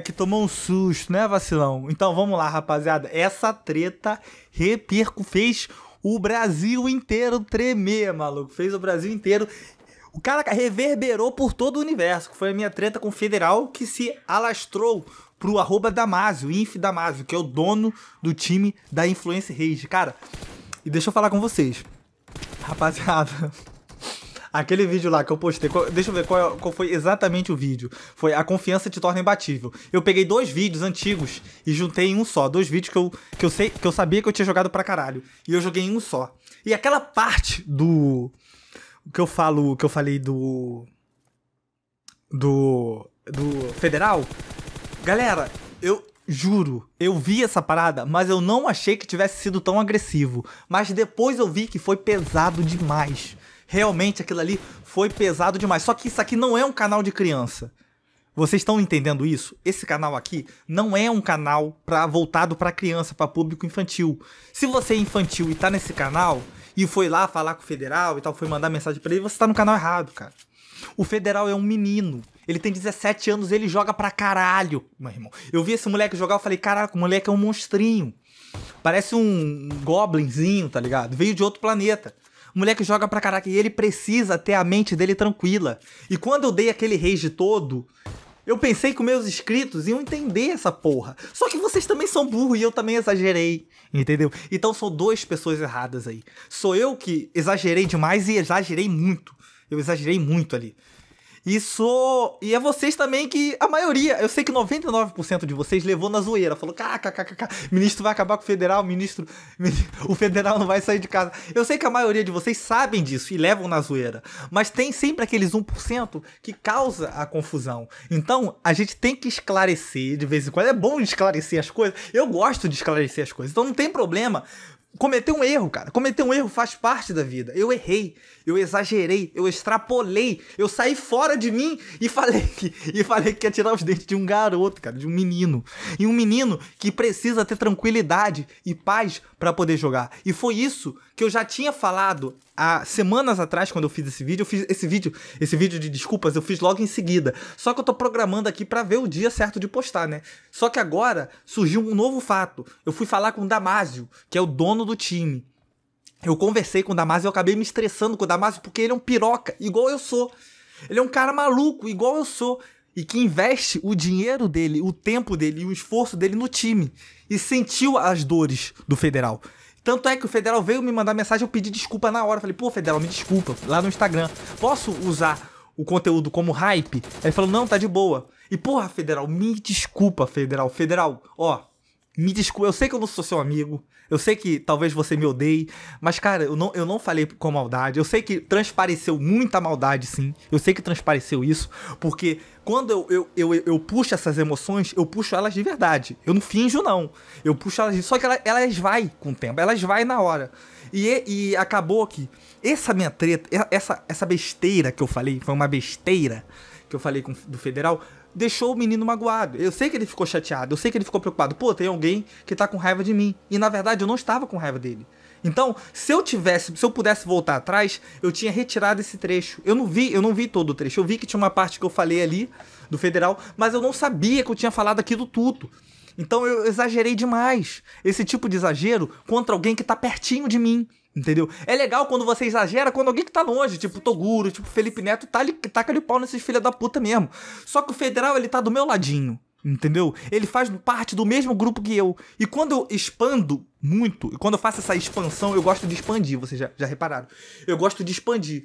que tomou um susto, né, vacilão? Então vamos lá, rapaziada. Essa treta repercu fez o Brasil inteiro tremer, maluco. Fez o Brasil inteiro. O cara reverberou por todo o universo. foi a minha treta com o Federal que se alastrou pro arroba o Inf Damásio, que é o dono do time da Influence Rage. Cara, e deixa eu falar com vocês. Rapaziada. Aquele vídeo lá que eu postei, qual, deixa eu ver qual, qual, foi exatamente o vídeo. Foi A Confiança Te Torna Imbatível. Eu peguei dois vídeos antigos e juntei em um só. Dois vídeos que eu, que eu, sei, que eu sabia que eu tinha jogado pra caralho. E eu joguei em um só. E aquela parte do. Que eu falo. Que eu falei do. Do. Do federal. Galera, eu, Juro, eu vi essa parada, mas eu não achei que tivesse sido tão agressivo. Mas depois eu vi que foi pesado demais. Realmente aquilo ali foi pesado demais. Só que isso aqui não é um canal de criança. Vocês estão entendendo isso? Esse canal aqui não é um canal pra, voltado para criança, para público infantil. Se você é infantil e tá nesse canal e foi lá falar com o federal e tal, foi mandar mensagem para ele, você tá no canal errado, cara. O federal é um menino. Ele tem 17 anos, ele joga pra caralho, meu irmão. Eu vi esse moleque jogar, eu falei, caraca, o moleque é um monstrinho. Parece um goblinzinho, tá ligado? Veio de outro planeta. O moleque joga pra caraca e ele precisa ter a mente dele tranquila. E quando eu dei aquele rage todo, eu pensei que meus inscritos iam entender essa porra. Só que vocês também são burros e eu também exagerei. Entendeu? Então são duas pessoas erradas aí. Sou eu que exagerei demais e exagerei muito. Eu exagerei muito ali. Isso. E é vocês também que a maioria, eu sei que 99% de vocês levou na zoeira, falou: kkkk, ministro vai acabar com o federal, ministro. O federal não vai sair de casa. Eu sei que a maioria de vocês sabem disso e levam na zoeira, mas tem sempre aqueles 1% que causa a confusão. Então, a gente tem que esclarecer de vez em quando. É bom esclarecer as coisas. Eu gosto de esclarecer as coisas, então não tem problema cometer um erro, cara. Cometer um erro faz parte da vida. Eu errei, eu exagerei, eu extrapolei, eu saí fora de mim e falei que, e falei que ia tirar os dentes de um garoto, cara, de um menino. E um menino que precisa ter tranquilidade e paz para poder jogar. E foi isso que eu já tinha falado há semanas atrás, quando eu fiz esse vídeo, eu fiz esse vídeo, esse vídeo de desculpas, eu fiz logo em seguida. Só que eu tô programando aqui para ver o dia certo de postar, né? Só que agora surgiu um novo fato. Eu fui falar com o Damásio, que é o dono do time. Eu conversei com o Damásio e eu acabei me estressando com o Damásio porque ele é um piroca, igual eu sou. Ele é um cara maluco, igual eu sou. E que investe o dinheiro dele, o tempo dele e o esforço dele no time. E sentiu as dores do federal. Tanto é que o Federal veio me mandar mensagem, eu pedi desculpa na hora. falei, pô, Federal, me desculpa, lá no Instagram. Posso usar o conteúdo como hype? Ele falou, não, tá de boa. E porra, Federal, me desculpa, Federal. Federal, ó, me desculpa, eu sei que eu não sou seu amigo, eu sei que talvez você me odeie, mas cara, eu não, eu não falei com maldade, eu sei que transpareceu muita maldade, sim, eu sei que transpareceu isso, porque quando eu, eu, eu, eu puxo essas emoções, eu puxo elas de verdade, eu não finjo não, eu puxo elas, de... só que elas, elas vai com o tempo, elas vai na hora, e, e acabou que essa minha treta, essa, essa besteira que eu falei, foi uma besteira que eu falei com, do Federal, deixou o menino magoado. Eu sei que ele ficou chateado, eu sei que ele ficou preocupado. Pô, tem alguém que tá com raiva de mim. E na verdade eu não estava com raiva dele. Então, se eu tivesse, se eu pudesse voltar atrás, eu tinha retirado esse trecho. Eu não vi, eu não vi todo o trecho. Eu vi que tinha uma parte que eu falei ali do federal, mas eu não sabia que eu tinha falado aquilo tudo. Então eu exagerei demais. Esse tipo de exagero contra alguém que tá pertinho de mim. Entendeu? É legal quando você exagera quando alguém que tá longe, tipo Toguro, tipo Felipe Neto, tá, taca-lhe pau nesses filha da puta mesmo. Só que o Federal, ele tá do meu ladinho. Entendeu? Ele faz parte do mesmo grupo que eu. E quando eu expando muito, e quando eu faço essa expansão, eu gosto de expandir, vocês já, já repararam. Eu gosto de expandir.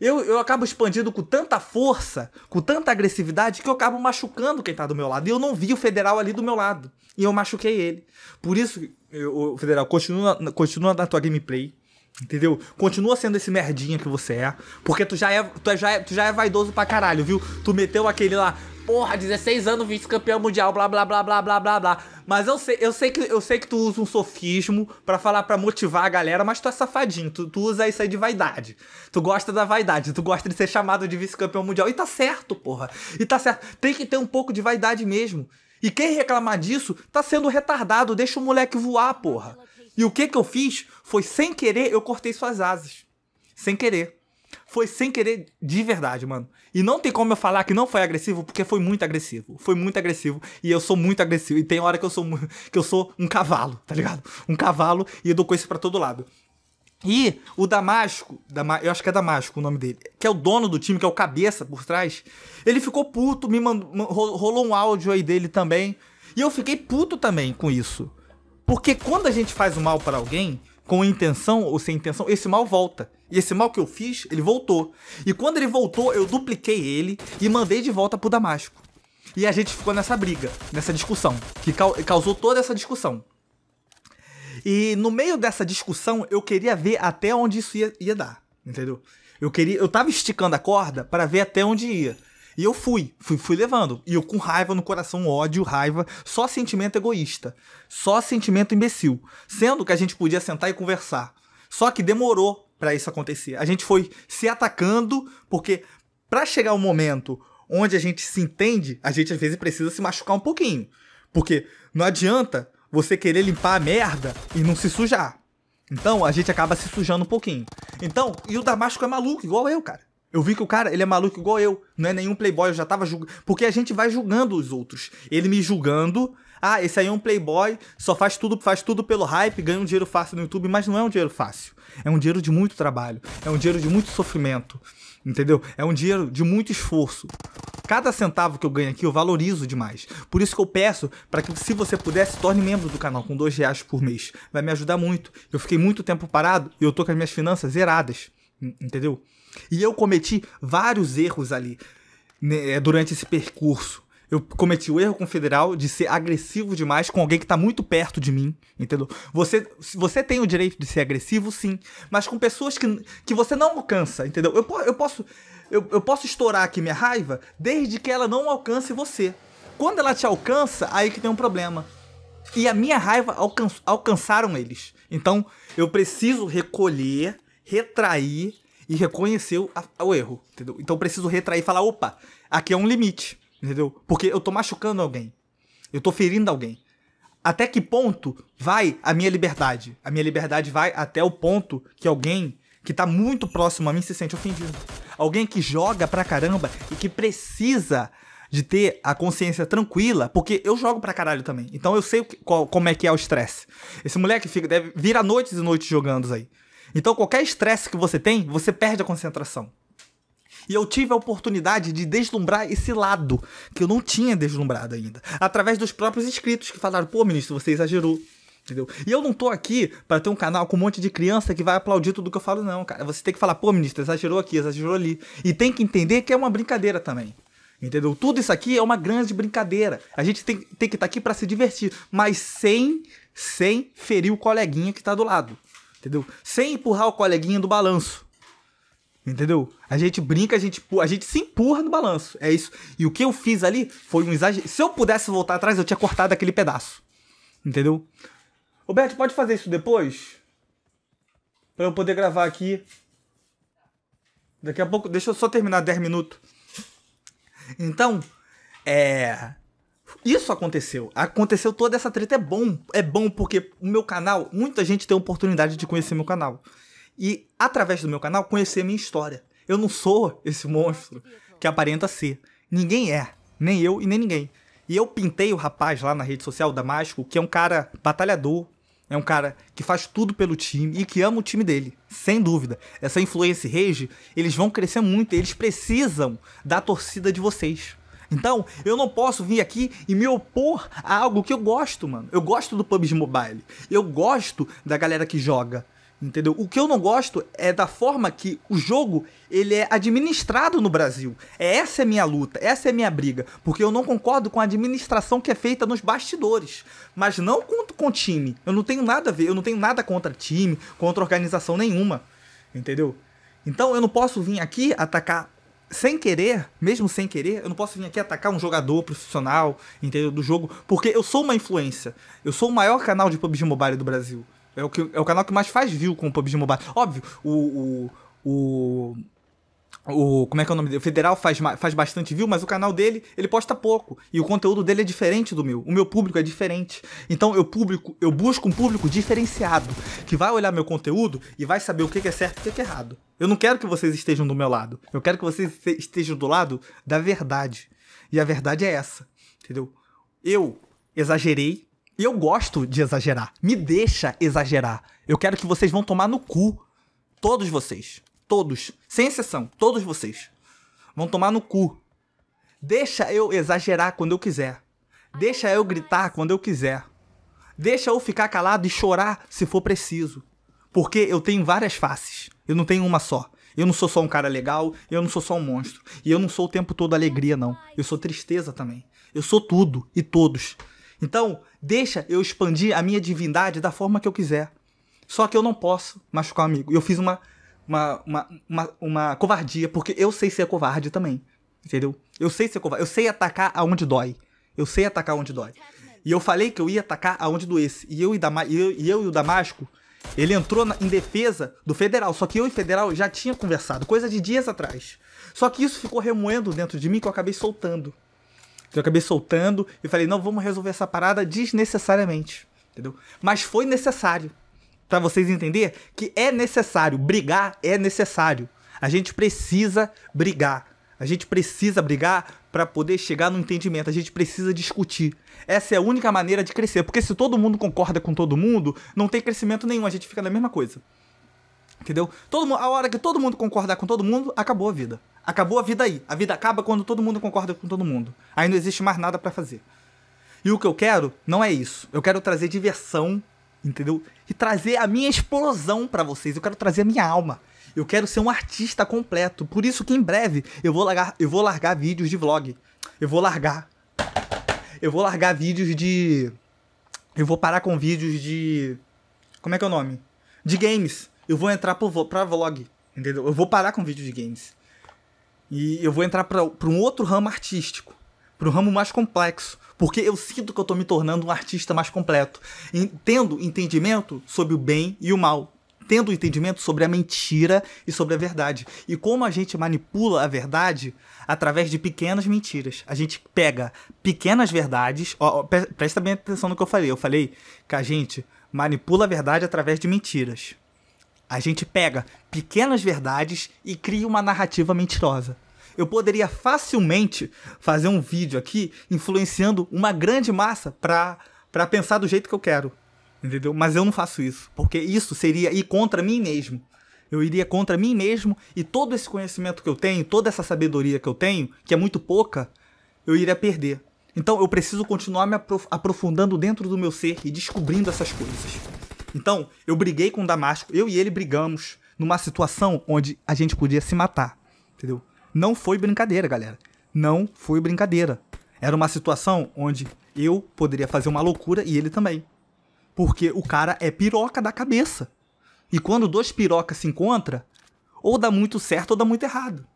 Eu, eu acabo expandindo com tanta força, com tanta agressividade, que eu acabo machucando quem tá do meu lado. E eu não vi o federal ali do meu lado. E eu machuquei ele. Por isso, eu, o federal, continua, continua na tua gameplay. Entendeu? Continua sendo esse merdinha que você é. Porque tu já é, tu, é, já é, tu já é vaidoso pra caralho, viu? Tu meteu aquele lá porra, 16 anos vice-campeão mundial, blá blá blá blá blá blá blá. Mas eu sei, eu sei que eu sei que tu usa um sofismo para falar para motivar a galera, mas tu é safadinho, tu, tu usa isso aí de vaidade. Tu gosta da vaidade, tu gosta de ser chamado de vice-campeão mundial e tá certo, porra. E tá certo. Tem que ter um pouco de vaidade mesmo. E quem reclamar disso tá sendo retardado, deixa o moleque voar, porra. E o que que eu fiz? Foi sem querer eu cortei suas asas. Sem querer foi sem querer de verdade, mano. E não tem como eu falar que não foi agressivo, porque foi muito agressivo. Foi muito agressivo. E eu sou muito agressivo. E tem hora que eu sou, que eu sou um cavalo, tá ligado? Um cavalo e eu dou coisa pra todo lado. E o Damasco, eu acho que é Damasco o nome dele, que é o dono do time, que é o cabeça por trás, ele ficou puto, me mandou, rolou um áudio aí dele também. E eu fiquei puto também com isso. Porque quando a gente faz o mal para alguém, com intenção ou sem intenção, esse mal volta. E esse mal que eu fiz, ele voltou. E quando ele voltou, eu dupliquei ele e mandei de volta pro Damasco. E a gente ficou nessa briga, nessa discussão, que causou toda essa discussão. E no meio dessa discussão, eu queria ver até onde isso ia, ia dar, entendeu? Eu queria, eu tava esticando a corda para ver até onde ia. E eu fui, fui, fui levando. E eu com raiva no coração, ódio, raiva, só sentimento egoísta, só sentimento imbecil. Sendo que a gente podia sentar e conversar. Só que demorou para isso acontecer. A gente foi se atacando, porque para chegar o momento onde a gente se entende, a gente às vezes precisa se machucar um pouquinho. Porque não adianta você querer limpar a merda e não se sujar. Então a gente acaba se sujando um pouquinho. Então, e o Damasco é maluco, igual eu, cara. Eu vi que o cara, ele é maluco igual eu. Não é nenhum playboy, eu já tava julgando. Porque a gente vai julgando os outros. Ele me julgando. Ah, esse aí é um playboy, só faz tudo, faz tudo pelo hype, ganha um dinheiro fácil no YouTube, mas não é um dinheiro fácil. É um dinheiro de muito trabalho, é um dinheiro de muito sofrimento, entendeu? É um dinheiro de muito esforço. Cada centavo que eu ganho aqui eu valorizo demais. Por isso que eu peço para que, se você puder, se torne membro do canal com dois reais por mês. Vai me ajudar muito. Eu fiquei muito tempo parado e eu tô com as minhas finanças zeradas entendeu? E eu cometi vários erros ali né, é, durante esse percurso. Eu cometi o erro com o federal de ser agressivo demais com alguém que tá muito perto de mim, entendeu? Você, você tem o direito de ser agressivo, sim, mas com pessoas que, que você não alcança, entendeu? Eu, eu, posso, eu, eu posso estourar aqui minha raiva desde que ela não alcance você. Quando ela te alcança, aí que tem um problema. E a minha raiva alcançaram eles. Então, eu preciso recolher retrair e reconhecer o, a, o erro, entendeu? Então preciso retrair e falar, opa, aqui é um limite, entendeu? Porque eu tô machucando alguém. Eu tô ferindo alguém. Até que ponto vai a minha liberdade? A minha liberdade vai até o ponto que alguém que tá muito próximo a mim se sente ofendido. Alguém que joga pra caramba e que precisa de ter a consciência tranquila, porque eu jogo pra caralho também. Então eu sei que, qual, como é que é o estresse. Esse moleque fica, deve virar noites e noites jogando aí. Então, qualquer estresse que você tem, você perde a concentração. E eu tive a oportunidade de deslumbrar esse lado que eu não tinha deslumbrado ainda, através dos próprios inscritos que falaram: pô, ministro, você exagerou. Entendeu? E eu não tô aqui para ter um canal com um monte de criança que vai aplaudir tudo que eu falo, não, cara. Você tem que falar, pô, ministro, exagerou aqui, exagerou ali. E tem que entender que é uma brincadeira também. Entendeu? Tudo isso aqui é uma grande brincadeira. A gente tem, tem que estar tá aqui para se divertir, mas sem, sem ferir o coleguinha que tá do lado entendeu? Sem empurrar o coleguinha do balanço. Entendeu? A gente brinca, a gente, a gente se empurra no balanço. É isso. E o que eu fiz ali foi um exagero. Se eu pudesse voltar atrás, eu tinha cortado aquele pedaço. Entendeu? Roberto pode fazer isso depois? Pra eu poder gravar aqui. Daqui a pouco. Deixa eu só terminar 10 minutos. Então, é. Isso aconteceu. Aconteceu toda essa treta. É bom. É bom porque o meu canal, muita gente tem a oportunidade de conhecer meu canal. E através do meu canal, conhecer minha história. Eu não sou esse monstro que aparenta ser. Ninguém é. Nem eu e nem ninguém. E eu pintei o rapaz lá na rede social, Damasco, que é um cara batalhador, é um cara que faz tudo pelo time e que ama o time dele, sem dúvida. Essa influência rage, eles vão crescer muito, eles precisam da torcida de vocês. Então, eu não posso vir aqui e me opor a algo que eu gosto, mano. Eu gosto do PUBG Mobile. Eu gosto da galera que joga. Entendeu? O que eu não gosto é da forma que o jogo ele é administrado no Brasil. É essa é minha luta, essa é minha briga, porque eu não concordo com a administração que é feita nos bastidores, mas não com, com time. Eu não tenho nada a ver, eu não tenho nada contra time, contra organização nenhuma, entendeu? Então eu não posso vir aqui atacar sem querer, mesmo sem querer, eu não posso vir aqui atacar um jogador profissional, entendeu? Do jogo, porque eu sou uma influência. Eu sou o maior canal de PUBG Mobile do Brasil. É o, que, é o canal que mais faz view com o PUBG Mobile. Óbvio, o, o, o o como é que é o nome dele? O Federal faz, faz bastante view, mas o canal dele, ele posta pouco. E o conteúdo dele é diferente do meu. O meu público é diferente. Então eu público, eu busco um público diferenciado, que vai olhar meu conteúdo e vai saber o que é certo e o que é errado. Eu não quero que vocês estejam do meu lado. Eu quero que vocês estejam do lado da verdade. E a verdade é essa, entendeu? Eu exagerei e eu gosto de exagerar. Me deixa exagerar. Eu quero que vocês vão tomar no cu todos vocês. Todos, sem exceção, todos vocês. Vão tomar no cu. Deixa eu exagerar quando eu quiser. Deixa eu gritar quando eu quiser. Deixa eu ficar calado e chorar se for preciso. Porque eu tenho várias faces. Eu não tenho uma só. Eu não sou só um cara legal, eu não sou só um monstro. E eu não sou o tempo todo alegria, não. Eu sou tristeza também. Eu sou tudo e todos. Então, deixa eu expandir a minha divindade da forma que eu quiser. Só que eu não posso machucar um amigo. Eu fiz uma uma, uma, uma, uma covardia, porque eu sei ser covarde também. Entendeu? Eu sei ser covarde. Eu sei atacar aonde dói. Eu sei atacar onde dói. E eu falei que eu ia atacar aonde doesse. E eu e, Dama eu, e, eu e o Damasco, ele entrou na, em defesa do Federal. Só que eu e o Federal já tinha conversado, coisa de dias atrás. Só que isso ficou remoendo dentro de mim que eu acabei soltando. eu acabei soltando e falei, não, vamos resolver essa parada desnecessariamente. Entendeu? Mas foi necessário para vocês entender que é necessário brigar, é necessário. A gente precisa brigar. A gente precisa brigar para poder chegar no entendimento. A gente precisa discutir. Essa é a única maneira de crescer, porque se todo mundo concorda com todo mundo, não tem crescimento nenhum, a gente fica na mesma coisa. Entendeu? Todo mundo, a hora que todo mundo concordar com todo mundo, acabou a vida. Acabou a vida aí. A vida acaba quando todo mundo concorda com todo mundo. Aí não existe mais nada para fazer. E o que eu quero não é isso. Eu quero trazer diversão entendeu? E trazer a minha explosão para vocês. Eu quero trazer a minha alma. Eu quero ser um artista completo. Por isso que em breve eu vou largar, eu vou largar vídeos de vlog. Eu vou largar. Eu vou largar vídeos de eu vou parar com vídeos de como é que é o nome? De games. Eu vou entrar pro, pra vlog, entendeu? Eu vou parar com vídeos de games. E eu vou entrar para pra um outro ramo artístico pro ramo mais complexo, porque eu sinto que eu tô me tornando um artista mais completo, tendo entendimento sobre o bem e o mal, tendo entendimento sobre a mentira e sobre a verdade, e como a gente manipula a verdade através de pequenas mentiras. A gente pega pequenas verdades, ó, ó, presta bem atenção no que eu falei, eu falei que a gente manipula a verdade através de mentiras. A gente pega pequenas verdades e cria uma narrativa mentirosa eu poderia facilmente fazer um vídeo aqui influenciando uma grande massa para pra pensar do jeito que eu quero. Entendeu? Mas eu não faço isso, porque isso seria ir contra mim mesmo. Eu iria contra mim mesmo e todo esse conhecimento que eu tenho, toda essa sabedoria que eu tenho, que é muito pouca, eu iria perder. Então eu preciso continuar me aprofundando dentro do meu ser e descobrindo essas coisas. Então, eu briguei com o Damasco, eu e ele brigamos numa situação onde a gente podia se matar, entendeu? Não foi brincadeira, galera. Não foi brincadeira. Era uma situação onde eu poderia fazer uma loucura e ele também. Porque o cara é piroca da cabeça. E quando dois pirocas se encontram, ou dá muito certo ou dá muito errado.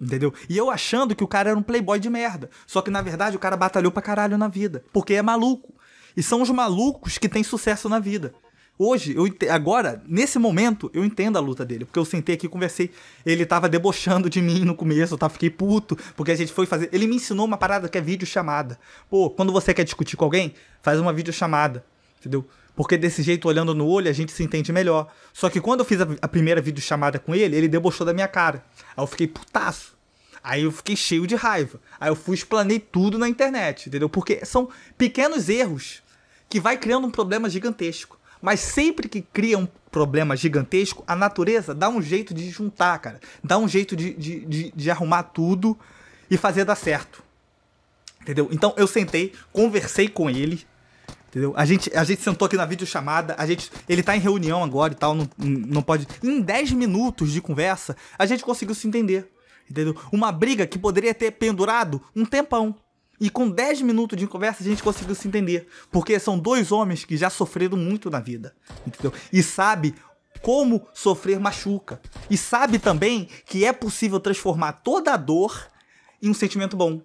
Entendeu? E eu achando que o cara era um playboy de merda. Só que na verdade o cara batalhou pra caralho na vida. Porque é maluco. E são os malucos que têm sucesso na vida. Hoje, eu ent... agora, nesse momento, eu entendo a luta dele. Porque eu sentei aqui e conversei. Ele tava debochando de mim no começo, eu tava, fiquei puto. Porque a gente foi fazer. Ele me ensinou uma parada que é videochamada. Pô, quando você quer discutir com alguém, faz uma videochamada. Entendeu? Porque desse jeito, olhando no olho, a gente se entende melhor. Só que quando eu fiz a, a primeira videochamada com ele, ele debochou da minha cara. Aí eu fiquei putaço. Aí eu fiquei cheio de raiva. Aí eu fui explanei tudo na internet, entendeu? Porque são pequenos erros que vai criando um problema gigantesco. Mas sempre que cria um problema gigantesco, a natureza dá um jeito de juntar, cara. Dá um jeito de, de, de, de arrumar tudo e fazer dar certo. Entendeu? Então eu sentei, conversei com ele, entendeu? A gente, a gente sentou aqui na videochamada, a gente, ele tá em reunião agora e tal, não, não pode... Em 10 minutos de conversa, a gente conseguiu se entender, entendeu? Uma briga que poderia ter pendurado um tempão, e com 10 minutos de conversa a gente conseguiu se entender. Porque são dois homens que já sofreram muito na vida. Entendeu? E sabe como sofrer machuca. E sabe também que é possível transformar toda a dor em um sentimento bom.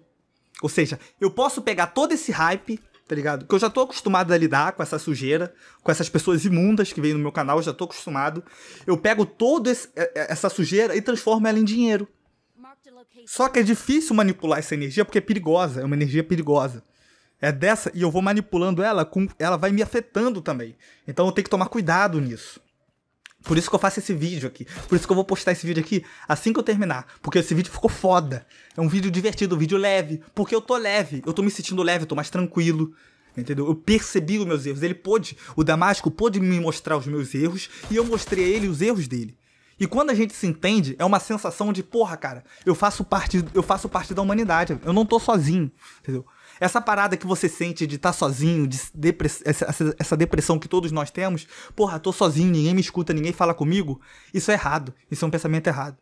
Ou seja, eu posso pegar todo esse hype, tá ligado? Que eu já tô acostumado a lidar com essa sujeira, com essas pessoas imundas que vêm no meu canal, eu já tô acostumado. Eu pego toda é, é, essa sujeira e transformo ela em dinheiro. Só que é difícil manipular essa energia porque é perigosa, é uma energia perigosa. É dessa e eu vou manipulando ela, com, ela vai me afetando também. Então eu tenho que tomar cuidado nisso. Por isso que eu faço esse vídeo aqui. Por isso que eu vou postar esse vídeo aqui assim que eu terminar. Porque esse vídeo ficou foda. É um vídeo divertido, um vídeo leve. Porque eu tô leve. Eu tô me sentindo leve, eu tô mais tranquilo. Entendeu? Eu percebi os meus erros. Ele pôde, o Damasco pôde me mostrar os meus erros e eu mostrei a ele os erros dele. E quando a gente se entende, é uma sensação de, porra, cara, eu faço parte, eu faço parte da humanidade, eu não tô sozinho, entendeu? Essa parada que você sente de estar tá sozinho, de depress essa, essa, depressão que todos nós temos, porra, tô sozinho, ninguém me escuta, ninguém fala comigo, isso é errado, isso é um pensamento errado.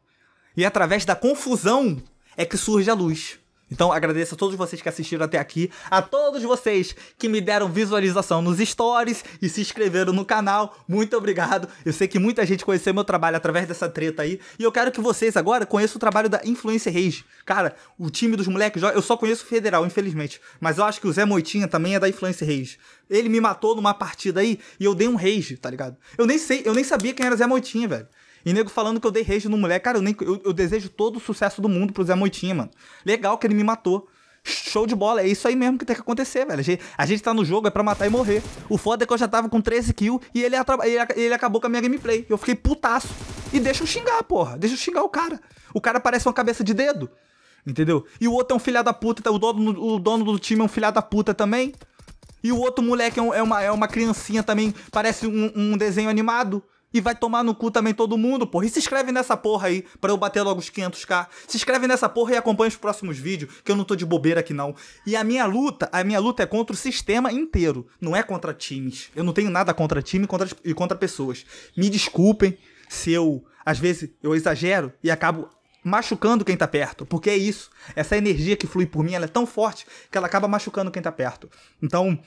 E é através da confusão é que surge a luz. Então agradeço a todos vocês que assistiram até aqui, a todos vocês que me deram visualização nos stories e se inscreveram no canal. Muito obrigado. Eu sei que muita gente conheceu meu trabalho através dessa treta aí. E eu quero que vocês agora conheçam o trabalho da Influencer Rage. Cara, o time dos moleques, eu só conheço o Federal, infelizmente. Mas eu acho que o Zé Moitinha também é da Influencer Rage. Ele me matou numa partida aí e eu dei um rage, tá ligado? Eu nem sei, eu nem sabia quem era Zé Moitinha, velho. E nego falando que eu dei rage no moleque. Cara, eu, nem, eu, eu desejo todo o sucesso do mundo pro Zé Moitinha, mano. Legal que ele me matou. Show de bola, é isso aí mesmo que tem que acontecer, velho. A gente, a gente tá no jogo, é pra matar e morrer. O foda é que eu já tava com 13 kills e ele, ele, ele acabou com a minha gameplay. Eu fiquei putaço. E deixa eu xingar, porra. Deixa eu xingar o cara. O cara parece uma cabeça de dedo. Entendeu? E o outro é um filha da puta. O dono, o dono do time é um filha da puta também. E o outro moleque é, um, é uma, é uma criancinha também. Parece um, um desenho animado. E vai tomar no cu também todo mundo, porra. E se inscreve nessa porra aí, para eu bater logo os 500k. Se inscreve nessa porra e acompanha os próximos vídeos, que eu não tô de bobeira aqui não. E a minha luta, a minha luta é contra o sistema inteiro, não é contra times. Eu não tenho nada contra time contra, e contra pessoas. Me desculpem se eu, às vezes, eu exagero e acabo machucando quem tá perto, porque é isso. Essa energia que flui por mim, ela é tão forte que ela acaba machucando quem tá perto. Então,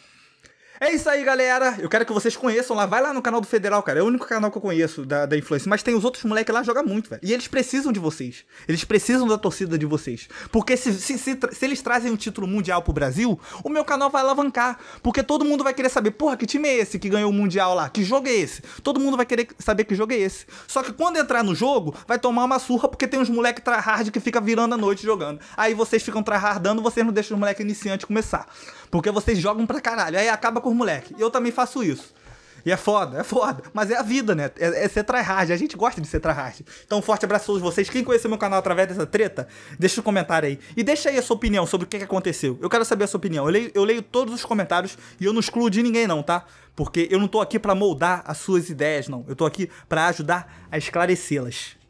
é isso aí, galera. Eu quero que vocês conheçam lá. Vai lá no canal do Federal, cara. É o único canal que eu conheço da, da influência. Mas tem os outros moleques lá, joga muito, velho. E eles precisam de vocês. Eles precisam da torcida de vocês. Porque se, se, se, se eles trazem um título mundial pro Brasil, o meu canal vai alavancar. Porque todo mundo vai querer saber, porra, que time é esse que ganhou o mundial lá? Que jogo é esse? Todo mundo vai querer saber que jogo é esse. Só que quando entrar no jogo, vai tomar uma surra porque tem uns moleques tryhard que fica virando a noite jogando. Aí vocês ficam tryhardando, vocês não deixam os moleques iniciantes começar. Porque vocês jogam pra caralho. Aí acaba com moleque. E eu também faço isso. E é foda, é foda. Mas é a vida, né? É, é ser tryhard. A gente gosta de ser tryhard. Então, um forte abraço a todos vocês. Quem conheceu meu canal através dessa treta, deixa um comentário aí. E deixa aí a sua opinião sobre o que, que aconteceu. Eu quero saber a sua opinião. Eu leio, eu leio todos os comentários e eu não excluo de ninguém, não, tá? Porque eu não tô aqui para moldar as suas ideias, não. Eu tô aqui para ajudar a esclarecê-las.